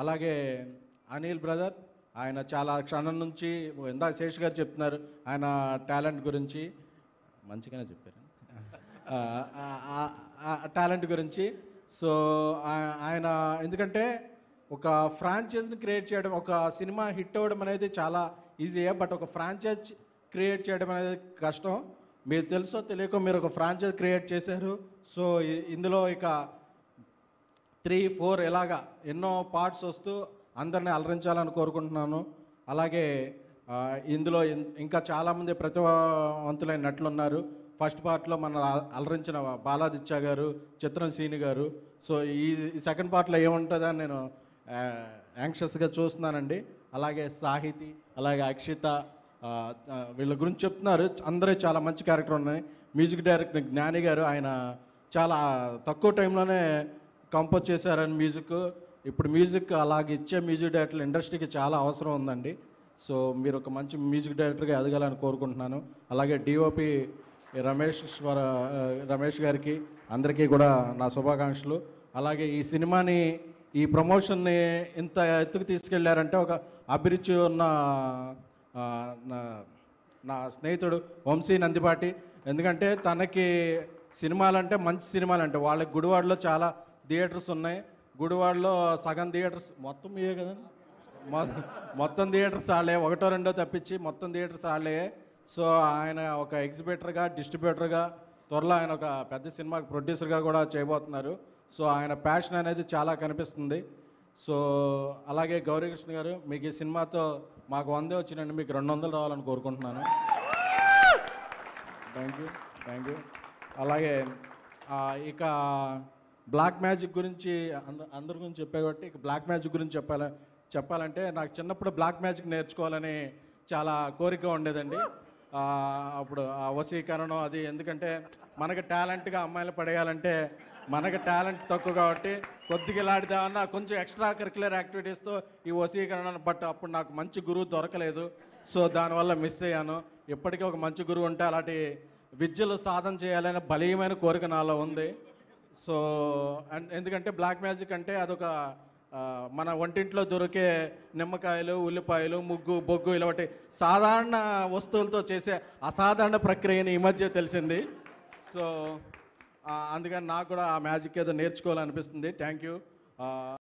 అలాగే అనిల్ బ్రదర్ ఆయన చాలా క్షణం నుంచి ఇందాక శేష్ గారు చెప్తున్నారు ఆయన టాలెంట్ గురించి మంచిగానే చెప్పారు టాలెంట్ గురించి సో ఆయన ఎందుకంటే ఒక ఫ్రాంచైజ్ని క్రియేట్ చేయడం ఒక సినిమా హిట్ అవ్వడం అనేది చాలా ఈజీ బట్ ఒక ఫ్రాంచైజ్ క్రియేట్ చేయడం అనేది కష్టం మీరు తెలుసో తెలియకో మీరు ఒక ఫ్రాంచైజ్ క్రియేట్ చేశారు సో ఇందులో ఇక త్రీ ఫోర్ ఇలాగా ఎన్నో పార్ట్స్ వస్తూ అందరిని అలరించాలని కోరుకుంటున్నాను అలాగే ఇందులో ఇంకా చాలామంది ప్రతిభావంతులైన నటులు ఉన్నారు ఫస్ట్ పార్ట్లో మన అలరించిన బాలాదిత్య గారు చిత్రం సీని గారు సో ఈ సెకండ్ పార్ట్లో ఏముంటుందో నేను యాంక్షస్గా చూస్తున్నానండి అలాగే సాహితి అలాగే అక్షిత వీళ్ళ గురించి చెప్తున్నారు అందరూ చాలా మంచి క్యారెక్టర్ ఉన్నాయి మ్యూజిక్ డైరెక్టర్ జ్ఞాని గారు ఆయన చాలా తక్కువ టైంలోనే కంపోజ్ చేశారని మ్యూజిక్ ఇప్పుడు మ్యూజిక్ అలాగే ఇచ్చే మ్యూజిక్ డైరెక్టర్ ఇండస్ట్రీకి చాలా అవసరం ఉందండి సో మీరు ఒక మంచి మ్యూజిక్ డైరెక్టర్గా ఎదగాలని కోరుకుంటున్నాను అలాగే డిఓపి రమేష్ రమేష్ గారికి అందరికీ కూడా నా శుభాకాంక్షలు అలాగే ఈ సినిమాని ఈ ప్రమోషన్ని ఇంత ఎత్తుకు తీసుకెళ్లారంటే ఒక అభిరుచి ఉన్న నా స్నేహితుడు వంశీ నందిపాటి ఎందుకంటే తనకి సినిమాలంటే మంచి సినిమాలంటే వాళ్ళకి గుడివాడలో చాలా థియేటర్స్ ఉన్నాయి గుడివాడలో సగం థియేటర్స్ మొత్తం మీయే కదండి మొత్తం థియేటర్స్ వాళ్ళే ఒకటో రెండో తప్పించి మొత్తం థియేటర్స్ వాళ్ళే సో ఆయన ఒక ఎగ్జిబిటర్గా డిస్ట్రిబ్యూటర్గా త్వరలో ఆయన ఒక పెద్ద సినిమాకి ప్రొడ్యూసర్గా కూడా చేయబోతున్నారు సో ఆయన ప్యాషన్ అనేది చాలా కనిపిస్తుంది సో అలాగే గౌరీకృష్ణ గారు మీకు ఈ సినిమాతో మాకు వందే వచ్చినండి మీకు రెండు వందలు రావాలని కోరుకుంటున్నాను ah! Thank you thank you అలాగే ఇక బ్లాక్ మ్యాజిక్ గురించి అంద అందరి గురించి చెప్పే కాబట్టి బ్లాక్ మ్యాజిక్ గురించి చెప్పాలి చెప్పాలంటే నాకు చిన్నప్పుడు బ్లాక్ మ్యాజిక్ నేర్చుకోవాలని చాలా కోరిక ఉండేదండి అప్పుడు ఆ వసీకరణం అది ఎందుకంటే మనకు టాలెంట్గా అమ్మాయిలు పడేయాలంటే మనకు టాలెంట్ తక్కువ కాబట్టి కొద్దిగా లాడిదామన్నా కొంచెం ఎక్స్ట్రా కరిక్యులర్ యాక్టివిటీస్తో ఈ వసీకరణ బట్ అప్పుడు నాకు మంచి గురువు దొరకలేదు సో దానివల్ల మిస్ అయ్యాను ఇప్పటికీ ఒక మంచి గురువు ఉంటే అలాంటి విద్యలు సాధన చేయాలనే బలీయమైన కోరిక నాలో ఉంది సో అండ్ ఎందుకంటే బ్లాక్ మ్యాజిక్ అంటే అదొక మన వంటింట్లో దొరికే నిమ్మకాయలు ఉల్లిపాయలు ముగ్గు బొగ్గు ఇలాంటి సాధారణ వస్తువులతో చేసే అసాధారణ ప్రక్రియని ఈ మధ్య తెలిసింది సో అందుకని నాకు కూడా ఆ మ్యాజిక్ ఏదో నేర్చుకోవాలనిపిస్తుంది థ్యాంక్ యూ